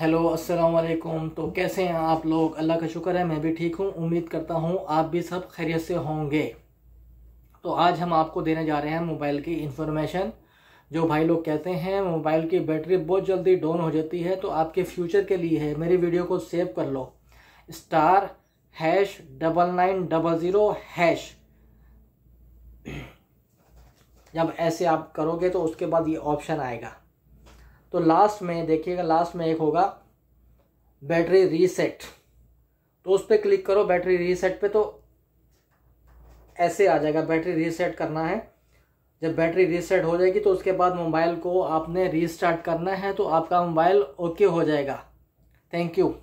hello अस्सलाम वालेकुम तो कैसे हैं आप लोग अल्लाह का शुक्र है मैं भी ठीक हूँ उम्मीद करता हूँ आप भी सब खैरियत से होंगे तो आज हम आपको देने जा रहे हैं मोबाइल की इन्फॉर्मेशन जो भाई लोग कहते हैं मोबाइल की बैटरी बहुत जल्दी डाउन हो जाती है तो आपके फ्यूचर के लिए है मेरी वीडियो को सेव कर लो star hash double nine double zero hash जब ऐसे आप करोगे तो उसके बाद ये ऑप्शन आएगा तो लास्ट में देखिएगा लास्ट में एक होगा बैटरी रीसेट तो उस पर क्लिक करो बैटरी रीसेट पे तो ऐसे आ जाएगा बैटरी रीसेट करना है जब बैटरी रीसेट हो जाएगी तो उसके बाद मोबाइल को आपने रीस्टार्ट करना है तो आपका मोबाइल ओके हो जाएगा थैंक यू